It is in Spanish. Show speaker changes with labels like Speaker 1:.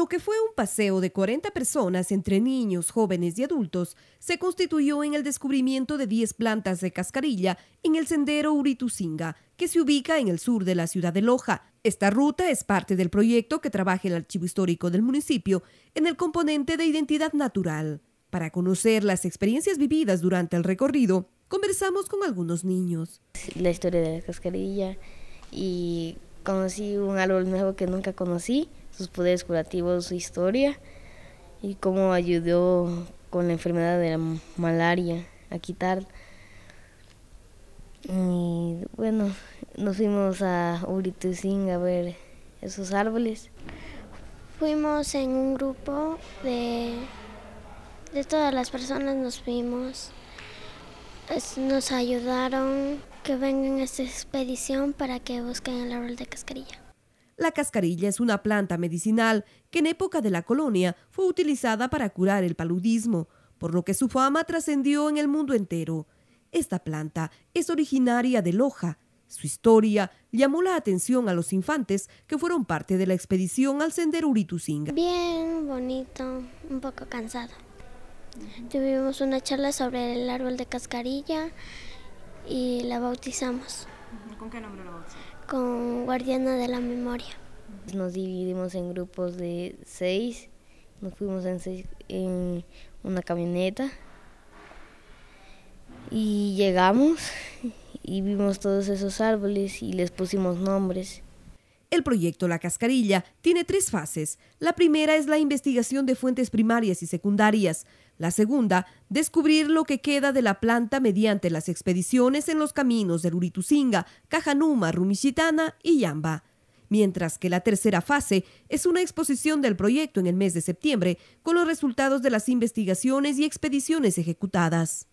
Speaker 1: Lo que fue un paseo de 40 personas entre niños, jóvenes y adultos se constituyó en el descubrimiento de 10 plantas de cascarilla en el sendero Uritucinga, que se ubica en el sur de la ciudad de Loja. Esta ruta es parte del proyecto que trabaja el Archivo Histórico del municipio en el componente de identidad natural. Para conocer las experiencias vividas durante el recorrido, conversamos con algunos niños. La
Speaker 2: historia de la cascarilla y conocí un árbol nuevo que nunca conocí, sus poderes curativos, su historia y cómo ayudó con la enfermedad de la malaria a quitar. Y bueno, nos fuimos a Uritusing a ver esos árboles.
Speaker 3: Fuimos en un grupo de, de todas las personas, nos fuimos. nos ayudaron que vengan a esta expedición para que busquen el árbol de cascarilla.
Speaker 1: La cascarilla es una planta medicinal que en época de la colonia fue utilizada para curar el paludismo, por lo que su fama trascendió en el mundo entero. Esta planta es originaria de Loja. Su historia llamó la atención a los infantes que fueron parte de la expedición al sendero Urituzinga.
Speaker 3: Bien bonito, un poco cansado. Tuvimos una charla sobre el árbol de cascarilla y la bautizamos. ¿Con qué nombre lo hacer? Con Guardiana de la Memoria.
Speaker 2: Pues nos dividimos en grupos de seis. Nos fuimos en, en una camioneta y llegamos y vimos todos esos árboles
Speaker 1: y les pusimos nombres. El proyecto La Cascarilla tiene tres fases. La primera es la investigación de fuentes primarias y secundarias. La segunda, descubrir lo que queda de la planta mediante las expediciones en los caminos de Luritucinga, Cajanuma, Rumichitana y Yamba. Mientras que la tercera fase es una exposición del proyecto en el mes de septiembre con los resultados de las investigaciones y expediciones ejecutadas.